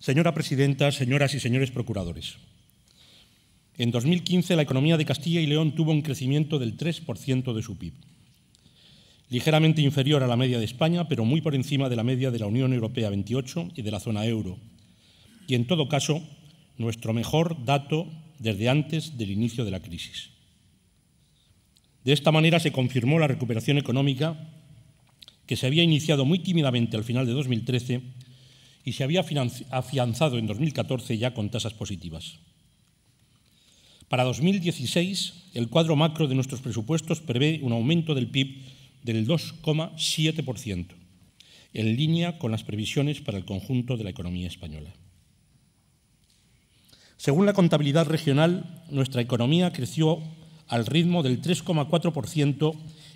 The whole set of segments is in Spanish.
Señora presidenta, señoras y señores procuradores, en 2015 la economía de Castilla y León tuvo un crecimiento del 3% de su PIB, ligeramente inferior a la media de España, pero muy por encima de la media de la Unión Europea 28 y de la zona euro, y en todo caso nuestro mejor dato desde antes del inicio de la crisis. De esta manera se confirmó la recuperación económica que se había iniciado muy tímidamente al final de 2013 y se había afianzado en 2014 ya con tasas positivas. Para 2016, el cuadro macro de nuestros presupuestos prevé un aumento del PIB del 2,7%, en línea con las previsiones para el conjunto de la economía española. Según la contabilidad regional, nuestra economía creció al ritmo del 3,4%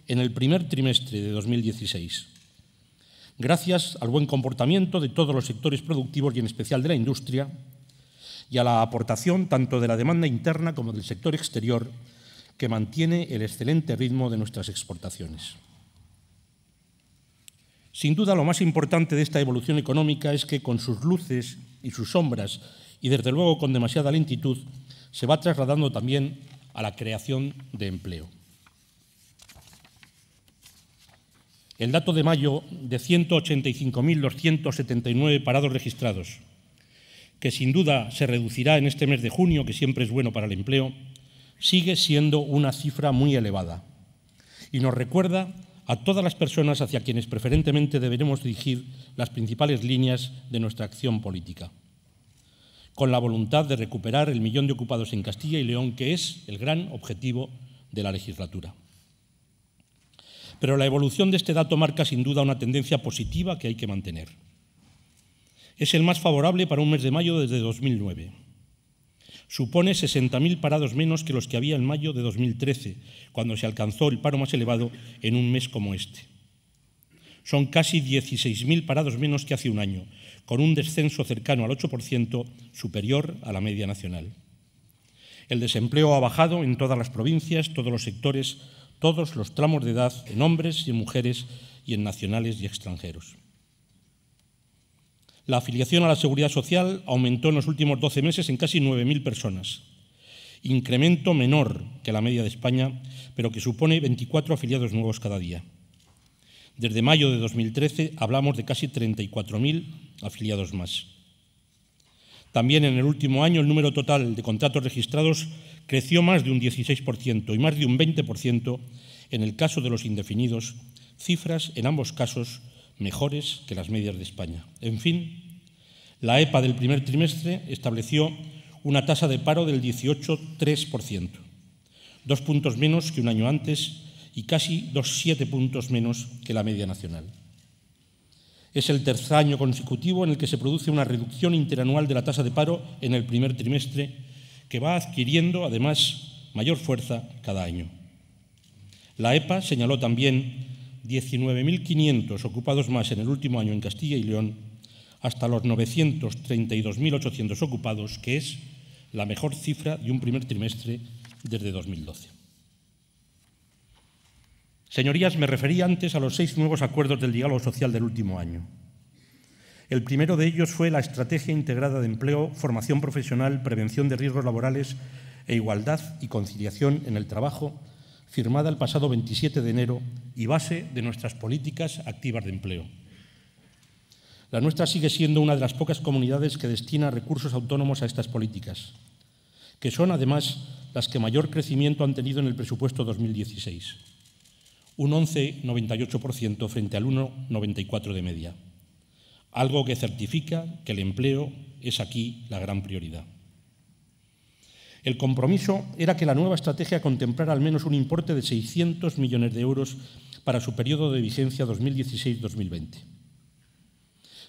en el primer trimestre de 2016 gracias al buen comportamiento de todos los sectores productivos y en especial de la industria, y a la aportación tanto de la demanda interna como del sector exterior, que mantiene el excelente ritmo de nuestras exportaciones. Sin duda, lo más importante de esta evolución económica es que con sus luces y sus sombras, y desde luego con demasiada lentitud, se va trasladando también a la creación de empleo. el dato de mayo de 185.279 parados registrados, que sin duda se reducirá en este mes de junio, que siempre es bueno para el empleo, sigue siendo una cifra muy elevada y nos recuerda a todas las personas hacia quienes preferentemente deberemos dirigir las principales líneas de nuestra acción política, con la voluntad de recuperar el millón de ocupados en Castilla y León, que es el gran objetivo de la legislatura. Pero la evolución de este dato marca sin duda una tendencia positiva que hay que mantener. Es el más favorable para un mes de mayo desde 2009. Supone 60.000 parados menos que los que había en mayo de 2013, cuando se alcanzó el paro más elevado en un mes como este. Son casi 16.000 parados menos que hace un año, con un descenso cercano al 8% superior a la media nacional. El desempleo ha bajado en todas las provincias, todos los sectores, todos los tramos de edad en hombres y mujeres y en nacionales y extranjeros. La afiliación a la seguridad social aumentó en los últimos 12 meses en casi 9.000 personas, incremento menor que la media de España, pero que supone 24 afiliados nuevos cada día. Desde mayo de 2013 hablamos de casi 34.000 afiliados más. También en el último año el número total de contratos registrados creció más de un 16% y más de un 20% en el caso de los indefinidos, cifras en ambos casos mejores que las medias de España. En fin, la EPA del primer trimestre estableció una tasa de paro del 18,3%, dos puntos menos que un año antes y casi dos siete puntos menos que la media nacional. Es el tercer año consecutivo en el que se produce una reducción interanual de la tasa de paro en el primer trimestre, que va adquiriendo, además, mayor fuerza cada año. La EPA señaló también 19.500 ocupados más en el último año en Castilla y León, hasta los 932.800 ocupados, que es la mejor cifra de un primer trimestre desde 2012. Señorías, me refería antes a los seis nuevos acuerdos del diálogo social del último año. El primero de ellos fue la Estrategia Integrada de Empleo, Formación Profesional, Prevención de Riesgos Laborales e Igualdad y Conciliación en el Trabajo, firmada el pasado 27 de enero y base de nuestras políticas activas de empleo. La nuestra sigue siendo una de las pocas comunidades que destina recursos autónomos a estas políticas, que son además las que mayor crecimiento han tenido en el presupuesto 2016 un 11,98% frente al 1,94% de media, algo que certifica que el empleo es aquí la gran prioridad. El compromiso era que la nueva estrategia contemplara al menos un importe de 600 millones de euros para su periodo de vigencia 2016-2020.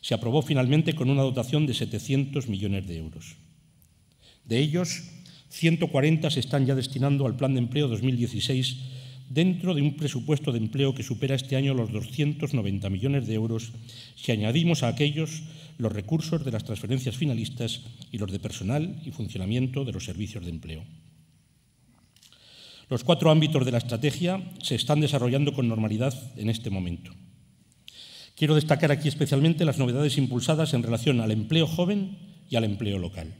Se aprobó finalmente con una dotación de 700 millones de euros. De ellos, 140 se están ya destinando al Plan de Empleo 2016 Dentro de un presupuesto de empleo que supera este año los 290 millones de euros, si añadimos a aquellos los recursos de las transferencias finalistas y los de personal y funcionamiento de los servicios de empleo. Los cuatro ámbitos de la estrategia se están desarrollando con normalidad en este momento. Quiero destacar aquí especialmente las novedades impulsadas en relación al empleo joven y al empleo local.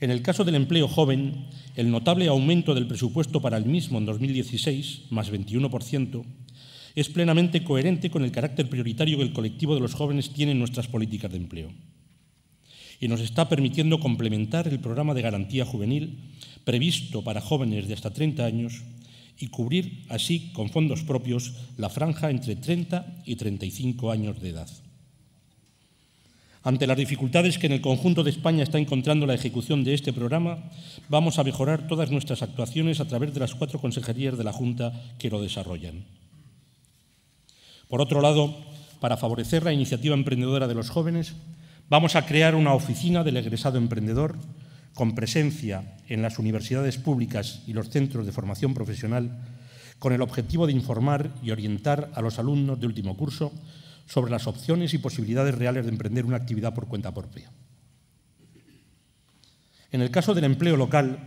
En el caso del empleo joven, el notable aumento del presupuesto para el mismo en 2016, más 21%, es plenamente coherente con el carácter prioritario que el colectivo de los jóvenes tiene en nuestras políticas de empleo. Y nos está permitiendo complementar el programa de garantía juvenil previsto para jóvenes de hasta 30 años y cubrir así con fondos propios la franja entre 30 y 35 años de edad. Ante las dificultades que en el conjunto de España está encontrando la ejecución de este programa, vamos a mejorar todas nuestras actuaciones a través de las cuatro consejerías de la Junta que lo desarrollan. Por otro lado, para favorecer la iniciativa emprendedora de los jóvenes, vamos a crear una oficina del egresado emprendedor con presencia en las universidades públicas y los centros de formación profesional, con el objetivo de informar y orientar a los alumnos de último curso sobre las opciones y posibilidades reales de emprender una actividad por cuenta propia. En el caso del empleo local,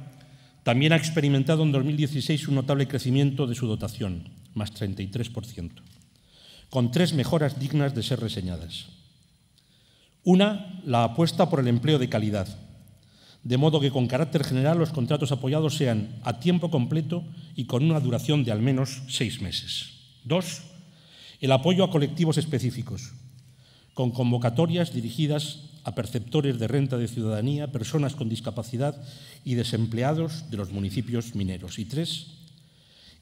también ha experimentado en 2016 un notable crecimiento de su dotación, más 33%, con tres mejoras dignas de ser reseñadas. Una, la apuesta por el empleo de calidad, de modo que con carácter general los contratos apoyados sean a tiempo completo y con una duración de al menos seis meses. Dos, el apoyo a colectivos específicos, con convocatorias dirigidas a perceptores de renta de ciudadanía, personas con discapacidad y desempleados de los municipios mineros. Y tres,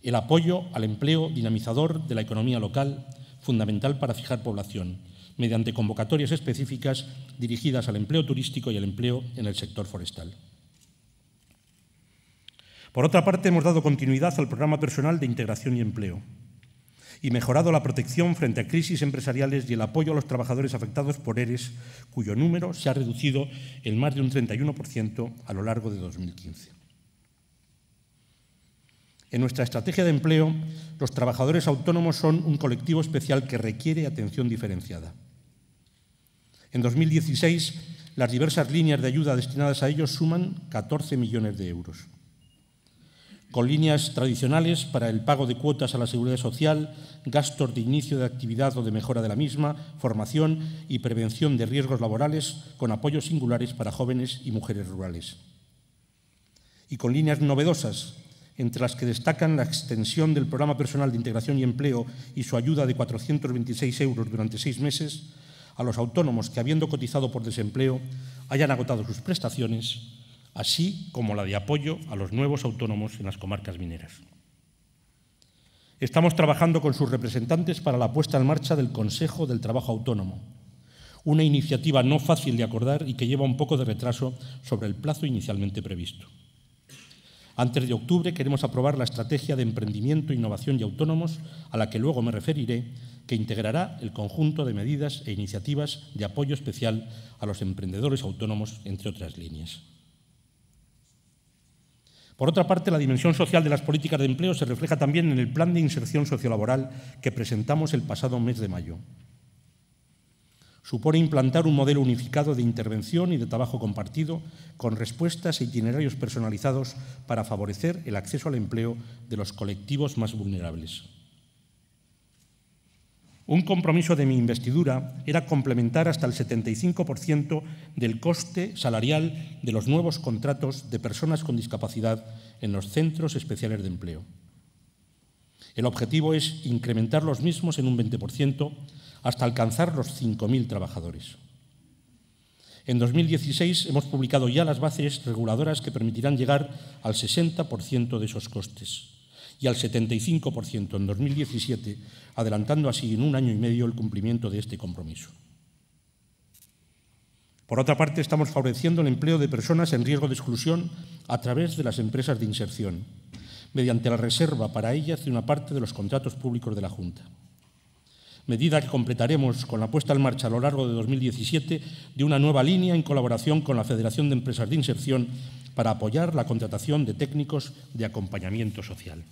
el apoyo al empleo dinamizador de la economía local, fundamental para fijar población, mediante convocatorias específicas dirigidas al empleo turístico y al empleo en el sector forestal. Por otra parte, hemos dado continuidad al programa personal de integración y empleo, y mejorado la protección frente a crisis empresariales y el apoyo a los trabajadores afectados por ERES, cuyo número se ha reducido en más de un 31% a lo largo de 2015. En nuestra estrategia de empleo, los trabajadores autónomos son un colectivo especial que requiere atención diferenciada. En 2016, las diversas líneas de ayuda destinadas a ellos suman 14 millones de euros con líneas tradicionales para el pago de cuotas a la seguridad social, gastos de inicio de actividad o de mejora de la misma, formación y prevención de riesgos laborales, con apoyos singulares para jóvenes y mujeres rurales. Y con líneas novedosas, entre las que destacan la extensión del programa personal de integración y empleo y su ayuda de 426 euros durante seis meses a los autónomos que, habiendo cotizado por desempleo, hayan agotado sus prestaciones así como la de apoyo a los nuevos autónomos en las comarcas mineras. Estamos trabajando con sus representantes para la puesta en marcha del Consejo del Trabajo Autónomo, una iniciativa no fácil de acordar y que lleva un poco de retraso sobre el plazo inicialmente previsto. Antes de octubre queremos aprobar la estrategia de emprendimiento, innovación y autónomos, a la que luego me referiré, que integrará el conjunto de medidas e iniciativas de apoyo especial a los emprendedores autónomos, entre otras líneas. Por otra parte, la dimensión social de las políticas de empleo se refleja también en el plan de inserción sociolaboral que presentamos el pasado mes de mayo. Supone implantar un modelo unificado de intervención y de trabajo compartido con respuestas e itinerarios personalizados para favorecer el acceso al empleo de los colectivos más vulnerables. Un compromiso de mi investidura era complementar hasta el 75% del coste salarial de los nuevos contratos de personas con discapacidad en los centros especiales de empleo. El objetivo es incrementar los mismos en un 20% hasta alcanzar los 5.000 trabajadores. En 2016 hemos publicado ya las bases reguladoras que permitirán llegar al 60% de esos costes y al 75% en 2017, adelantando así en un año y medio el cumplimiento de este compromiso. Por otra parte, estamos favoreciendo el empleo de personas en riesgo de exclusión a través de las empresas de inserción, mediante la reserva para ellas de una parte de los contratos públicos de la Junta. Medida que completaremos con la puesta en marcha a lo largo de 2017 de una nueva línea en colaboración con la Federación de Empresas de Inserción para apoyar la contratación de técnicos de acompañamiento social.